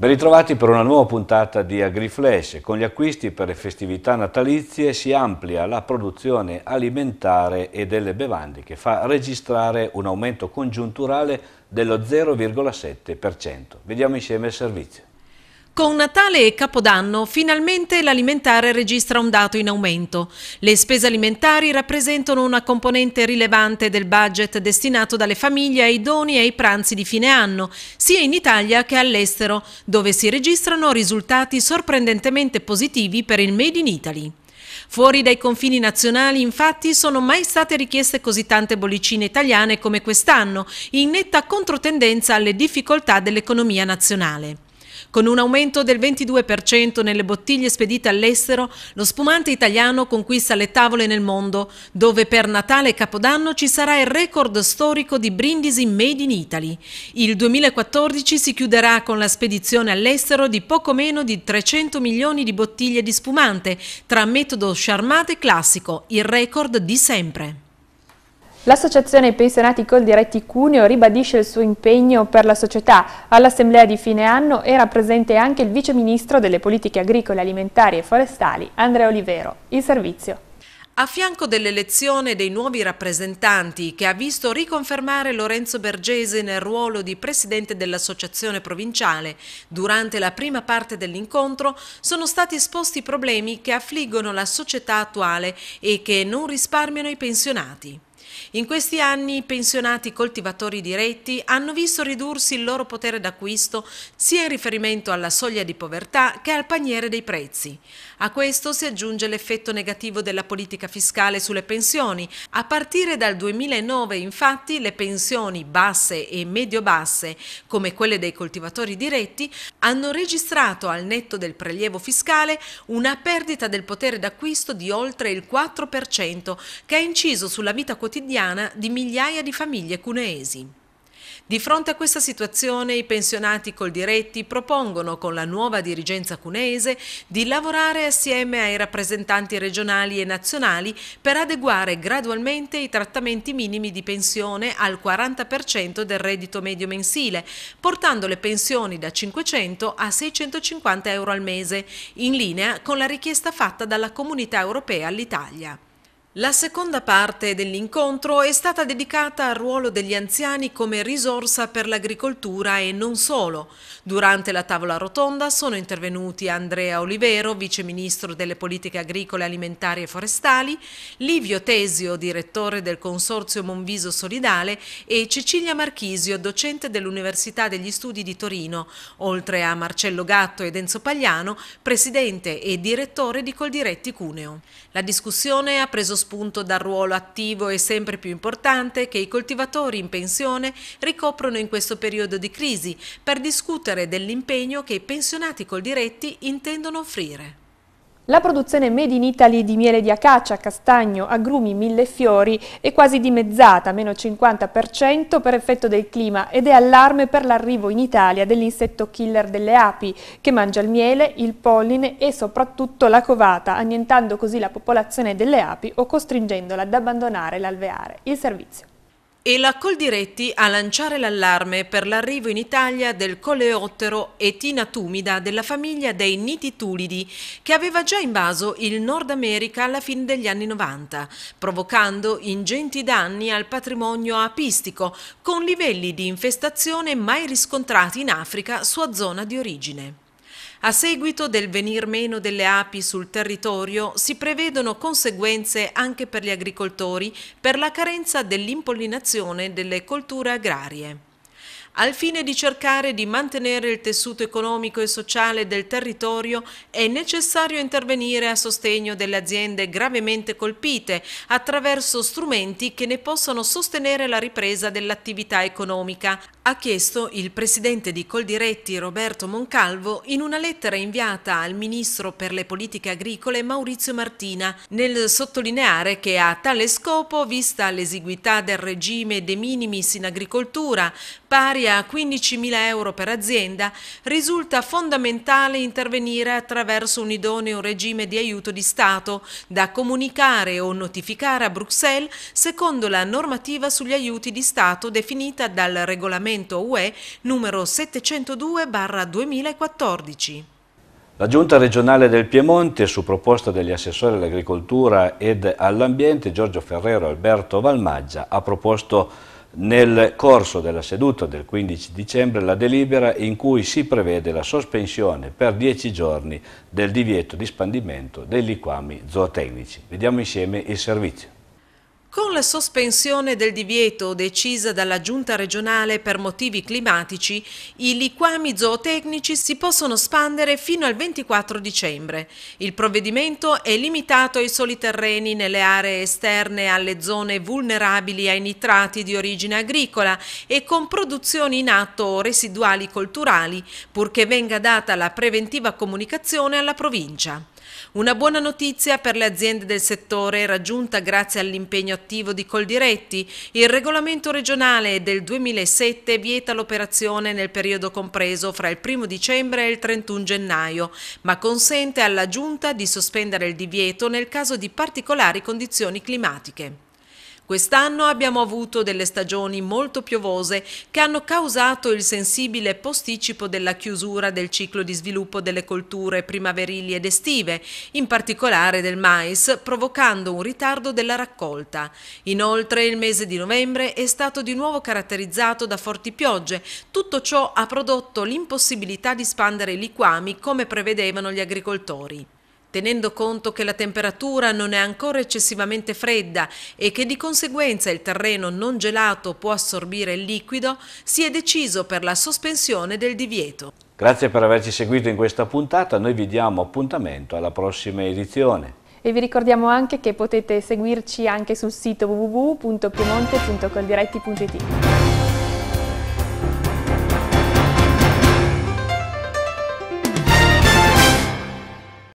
Ben ritrovati per una nuova puntata di AgriFlash. Con gli acquisti per le festività natalizie si amplia la produzione alimentare e delle bevande che fa registrare un aumento congiunturale dello 0,7%. Vediamo insieme il servizio. Con Natale e Capodanno finalmente l'alimentare registra un dato in aumento. Le spese alimentari rappresentano una componente rilevante del budget destinato dalle famiglie ai doni e ai pranzi di fine anno, sia in Italia che all'estero, dove si registrano risultati sorprendentemente positivi per il Made in Italy. Fuori dai confini nazionali, infatti, sono mai state richieste così tante bollicine italiane come quest'anno, in netta controtendenza alle difficoltà dell'economia nazionale. Con un aumento del 22% nelle bottiglie spedite all'estero, lo spumante italiano conquista le tavole nel mondo, dove per Natale e Capodanno ci sarà il record storico di brindisi made in Italy. Il 2014 si chiuderà con la spedizione all'estero di poco meno di 300 milioni di bottiglie di spumante, tra metodo charmate classico, il record di sempre. L'associazione Pensionati Coldiretti Cuneo ribadisce il suo impegno per la società. All'assemblea di fine anno era presente anche il Vice Ministro delle politiche agricole, alimentari e forestali, Andrea Olivero. Il servizio. A fianco dell'elezione dei nuovi rappresentanti, che ha visto riconfermare Lorenzo Bergese nel ruolo di presidente dell'associazione provinciale, durante la prima parte dell'incontro sono stati esposti problemi che affliggono la società attuale e che non risparmiano i pensionati. In questi anni i pensionati coltivatori diretti hanno visto ridursi il loro potere d'acquisto sia in riferimento alla soglia di povertà che al paniere dei prezzi. A questo si aggiunge l'effetto negativo della politica fiscale sulle pensioni. A partire dal 2009 infatti le pensioni basse e medio-basse, come quelle dei coltivatori diretti, hanno registrato al netto del prelievo fiscale una perdita del potere d'acquisto di oltre il 4% che ha inciso sulla vita quotidiana quotidiana di migliaia di famiglie cuneesi. Di fronte a questa situazione i pensionati col diretti propongono con la nuova dirigenza cuneese di lavorare assieme ai rappresentanti regionali e nazionali per adeguare gradualmente i trattamenti minimi di pensione al 40% del reddito medio mensile, portando le pensioni da 500 a 650 euro al mese, in linea con la richiesta fatta dalla Comunità Europea all'Italia. La seconda parte dell'incontro è stata dedicata al ruolo degli anziani come risorsa per l'agricoltura e non solo. Durante la tavola rotonda sono intervenuti Andrea Olivero, vice ministro delle politiche agricole alimentari e forestali, Livio Tesio, direttore del consorzio Monviso Solidale e Cecilia Marchisio, docente dell'Università degli Studi di Torino, oltre a Marcello Gatto ed Enzo Pagliano, presidente e direttore di Coldiretti Cuneo. La discussione ha preso spazio spunto dal ruolo attivo e sempre più importante che i coltivatori in pensione ricoprono in questo periodo di crisi per discutere dell'impegno che i pensionati col diretti intendono offrire. La produzione made in Italy di miele di acacia, castagno, agrumi, mille fiori è quasi dimezzata, meno 50% per effetto del clima ed è allarme per l'arrivo in Italia dell'insetto killer delle api che mangia il miele, il polline e soprattutto la covata, annientando così la popolazione delle api o costringendola ad abbandonare l'alveare. Il servizio e la Coldiretti a lanciare l'allarme per l'arrivo in Italia del coleottero Etina tumida della famiglia dei nititulidi che aveva già invaso il Nord America alla fine degli anni 90, provocando ingenti danni al patrimonio apistico con livelli di infestazione mai riscontrati in Africa, sua zona di origine. A seguito del venir meno delle api sul territorio si prevedono conseguenze anche per gli agricoltori per la carenza dell'impollinazione delle colture agrarie al fine di cercare di mantenere il tessuto economico e sociale del territorio è necessario intervenire a sostegno delle aziende gravemente colpite attraverso strumenti che ne possano sostenere la ripresa dell'attività economica, ha chiesto il presidente di Coldiretti Roberto Moncalvo in una lettera inviata al ministro per le politiche agricole Maurizio Martina, nel sottolineare che a tale scopo, vista l'esiguità del regime de minimis in agricoltura, pari a a 15.000 euro per azienda, risulta fondamentale intervenire attraverso un idoneo regime di aiuto di Stato da comunicare o notificare a Bruxelles secondo la normativa sugli aiuti di Stato definita dal regolamento UE numero 702-2014. La Giunta regionale del Piemonte, su proposta degli assessori all'agricoltura ed all'ambiente, Giorgio Ferrero e Alberto Valmaggia, ha proposto nel corso della seduta del 15 dicembre la delibera in cui si prevede la sospensione per 10 giorni del divieto di spandimento dei liquami zootecnici. Vediamo insieme il servizio. Con la sospensione del divieto decisa dalla Giunta regionale per motivi climatici, i liquami zootecnici si possono spandere fino al 24 dicembre. Il provvedimento è limitato ai soli terreni nelle aree esterne alle zone vulnerabili ai nitrati di origine agricola e con produzioni in atto o residuali colturali, purché venga data la preventiva comunicazione alla provincia. Una buona notizia per le aziende del settore raggiunta grazie all'impegno attivo di Coldiretti. Il regolamento regionale del 2007 vieta l'operazione nel periodo compreso fra il 1 dicembre e il 31 gennaio, ma consente alla Giunta di sospendere il divieto nel caso di particolari condizioni climatiche. Quest'anno abbiamo avuto delle stagioni molto piovose che hanno causato il sensibile posticipo della chiusura del ciclo di sviluppo delle colture primaverili ed estive, in particolare del mais, provocando un ritardo della raccolta. Inoltre il mese di novembre è stato di nuovo caratterizzato da forti piogge. Tutto ciò ha prodotto l'impossibilità di spandere i liquami come prevedevano gli agricoltori. Tenendo conto che la temperatura non è ancora eccessivamente fredda e che di conseguenza il terreno non gelato può assorbire il liquido, si è deciso per la sospensione del divieto. Grazie per averci seguito in questa puntata, noi vi diamo appuntamento alla prossima edizione. E vi ricordiamo anche che potete seguirci anche sul sito www.piemonte.coldiretti.it.